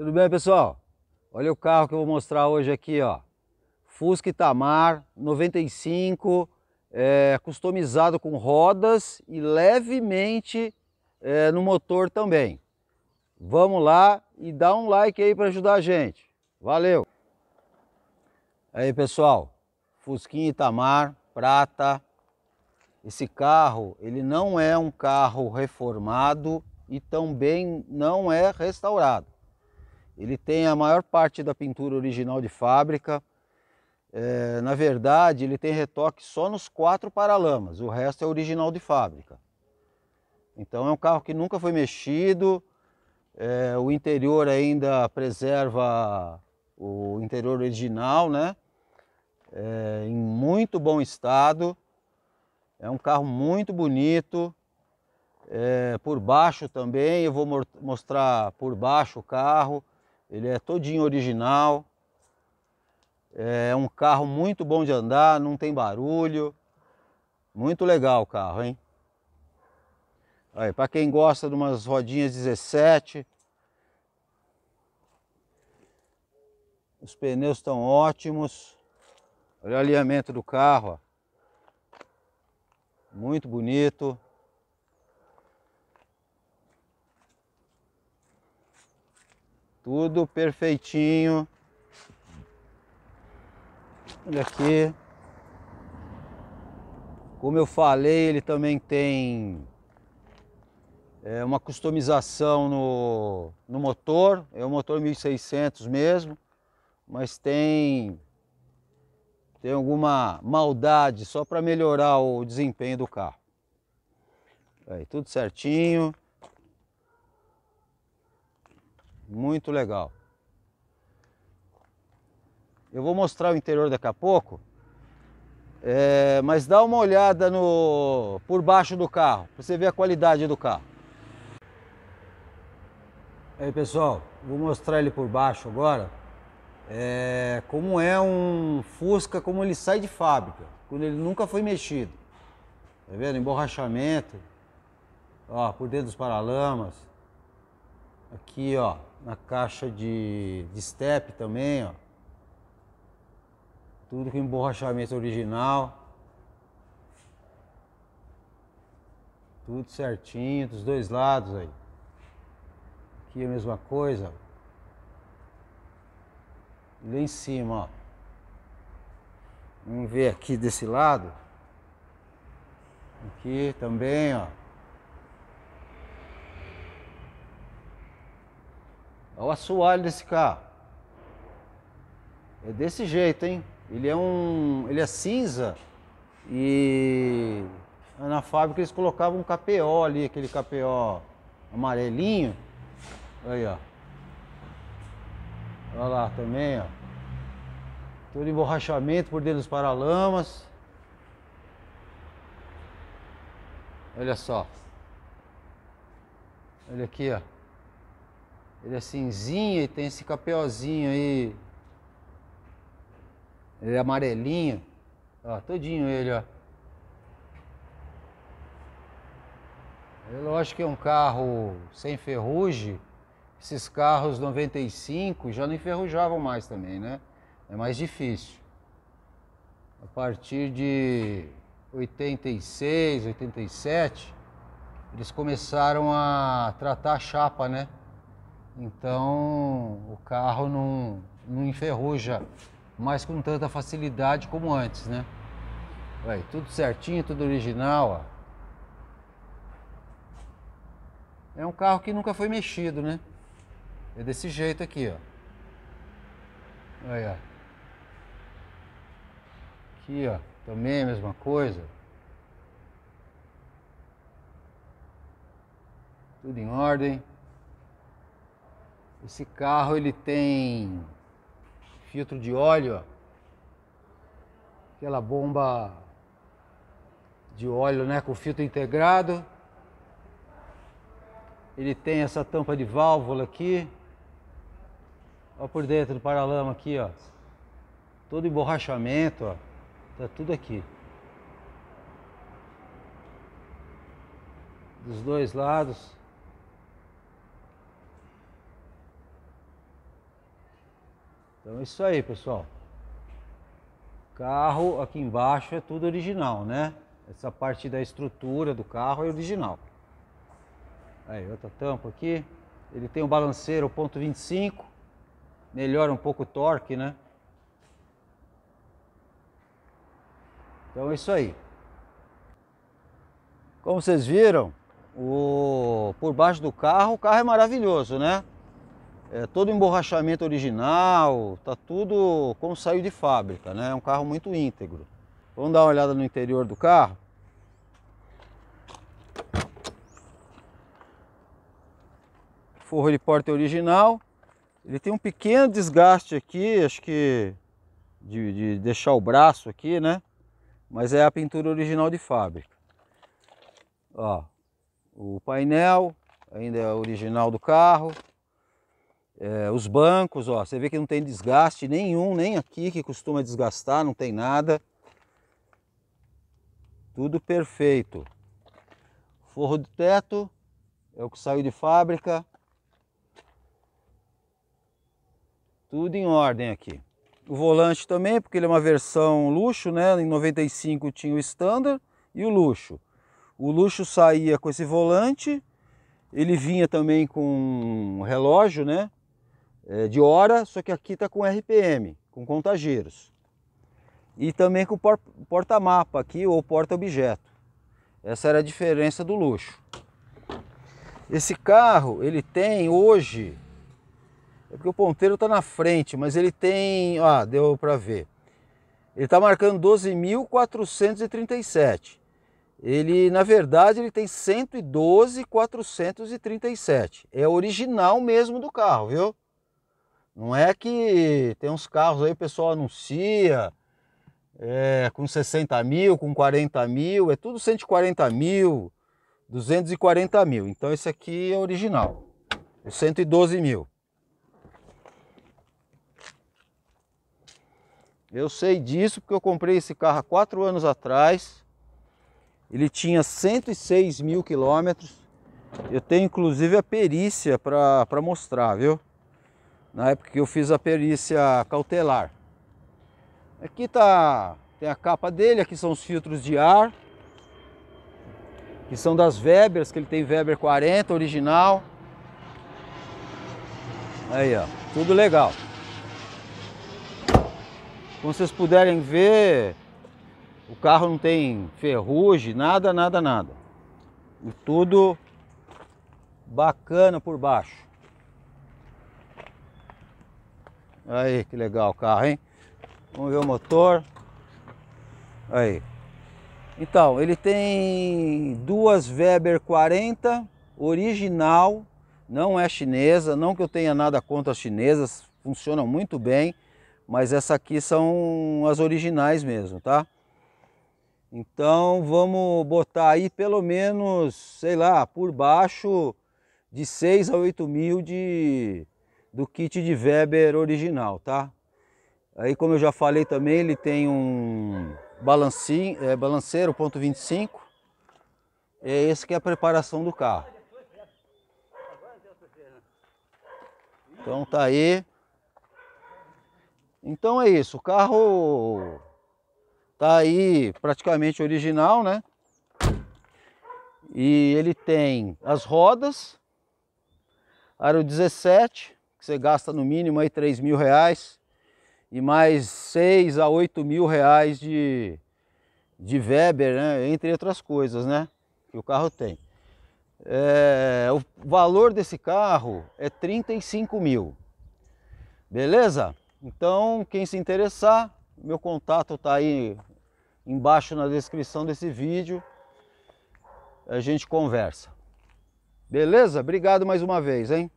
Tudo bem, pessoal? Olha o carro que eu vou mostrar hoje aqui, ó. Fusca Itamar 95, é, customizado com rodas e levemente é, no motor também. Vamos lá e dá um like aí para ajudar a gente. Valeu! Aí, pessoal, Fusquinha Itamar, prata. Esse carro, ele não é um carro reformado e também não é restaurado ele tem a maior parte da pintura original de fábrica. É, na verdade, ele tem retoque só nos quatro paralamas, o resto é original de fábrica. Então é um carro que nunca foi mexido, é, o interior ainda preserva o interior original, né? É, em muito bom estado, é um carro muito bonito, é, por baixo também, eu vou mostrar por baixo o carro, ele é todinho original. É um carro muito bom de andar, não tem barulho. Muito legal o carro, hein? Aí, para quem gosta de umas rodinhas 17, os pneus estão ótimos. Olha o alinhamento do carro, ó. muito bonito. Tudo perfeitinho. Olha aqui. Como eu falei, ele também tem é, uma customização no, no motor. É um motor 1600 mesmo, mas tem tem alguma maldade só para melhorar o desempenho do carro. Aí, tudo certinho. muito legal. Eu vou mostrar o interior daqui a pouco, é, mas dá uma olhada no, por baixo do carro, para você ver a qualidade do carro. Aí pessoal, vou mostrar ele por baixo agora, é, como é um Fusca, como ele sai de fábrica, quando ele nunca foi mexido. Tá vendo? Emborrachamento, ó, por dentro dos paralamas. Aqui, ó, na caixa de, de step também, ó. Tudo com emborrachamento original. Tudo certinho, dos dois lados aí. Aqui a mesma coisa. Lá em cima, ó. Vamos ver aqui desse lado. Aqui também, ó. Olha é o assoalho desse carro. É desse jeito, hein? Ele é um. Ele é cinza e é na fábrica eles colocavam um KPO ali, aquele KPO amarelinho. Aí, ó. Olha lá também, ó. Todo emborrachamento por dentro dos paralamas. Olha só. Olha aqui, ó. Ele é cinzinho e tem esse capelzinho aí. Ele é amarelinho. Ó, todinho ele, ó. É lógico que é um carro sem ferrugem. Esses carros 95 já não enferrujavam mais também, né? É mais difícil. A partir de 86, 87, eles começaram a tratar a chapa, né? Então o carro não, não enferruja mais com tanta facilidade como antes, né? Aí, tudo certinho, tudo original, ó. É um carro que nunca foi mexido, né? É desse jeito aqui, ó. Aí, ó. Aqui, ó. Também a mesma coisa. Tudo em ordem. Esse carro ele tem filtro de óleo, aquela bomba de óleo né, com filtro integrado. Ele tem essa tampa de válvula aqui. Olha por dentro do paralama aqui, ó. Todo emborrachamento, ó. Tá tudo aqui. Dos dois lados. Então é isso aí, pessoal. Carro aqui embaixo é tudo original, né? Essa parte da estrutura do carro é original. Aí, outra tampa aqui. Ele tem um balanceiro ponto .25. Melhora um pouco o torque, né? Então é isso aí. Como vocês viram, o... por baixo do carro, o carro é maravilhoso, né? é, todo o emborrachamento original, tá tudo como saiu de fábrica, né? É um carro muito íntegro. Vamos dar uma olhada no interior do carro. Forro de porta original. Ele tem um pequeno desgaste aqui, acho que de, de deixar o braço aqui, né? Mas é a pintura original de fábrica. Ó, o painel ainda é original do carro. É, os bancos, ó, você vê que não tem desgaste nenhum, nem aqui que costuma desgastar, não tem nada. Tudo perfeito. Forro do teto é o que saiu de fábrica. Tudo em ordem aqui. O volante também, porque ele é uma versão luxo, né? Em 95 tinha o standard e o luxo. O luxo saía com esse volante, ele vinha também com relógio, né? É, de hora, só que aqui está com RPM, com contageiros. E também com porta-mapa aqui ou porta-objeto. Essa era a diferença do luxo. Esse carro, ele tem hoje, é porque o ponteiro está na frente, mas ele tem, ah, deu para ver. Ele está marcando 12.437. Ele, na verdade, ele tem 112.437. É original mesmo do carro, viu? Não é que tem uns carros aí, o pessoal anuncia é, com 60 mil, com 40 mil, é tudo 140 mil, 240 mil. Então esse aqui é original, é o 112 mil. Eu sei disso porque eu comprei esse carro há quatro anos atrás. Ele tinha 106 mil quilômetros. Eu tenho inclusive a perícia para mostrar, viu? na época que eu fiz a perícia cautelar. Aqui tá, tem a capa dele, aqui são os filtros de ar, que são das Webers, que ele tem Weber 40 original. Aí, ó, tudo legal. Como vocês puderem ver, o carro não tem ferrugem, nada, nada, nada. E tudo bacana por baixo. Aí, que legal o carro, hein? Vamos ver o motor. Aí. Então, ele tem duas Weber 40, original, não é chinesa, não que eu tenha nada contra as chinesas, funcionam muito bem, mas essa aqui são as originais mesmo, tá? Então vamos botar aí pelo menos, sei lá, por baixo de 6 a 8 mil de, do kit de Weber original, tá? Aí, como eu já falei também, ele tem um balancinho, é, balanceiro ponto 25. É esse que é a preparação do carro. Então tá aí. Então é isso, o carro tá aí praticamente original, né? E ele tem as rodas, aro 17, que você gasta no mínimo aí 3 mil reais e mais 6 a 8 mil reais de, de Weber, né? entre outras coisas né? que o carro tem. É, o valor desse carro é 35 mil, beleza? Então quem se interessar, meu contato está aí embaixo na descrição desse vídeo, a gente conversa. Beleza? Obrigado mais uma vez, hein?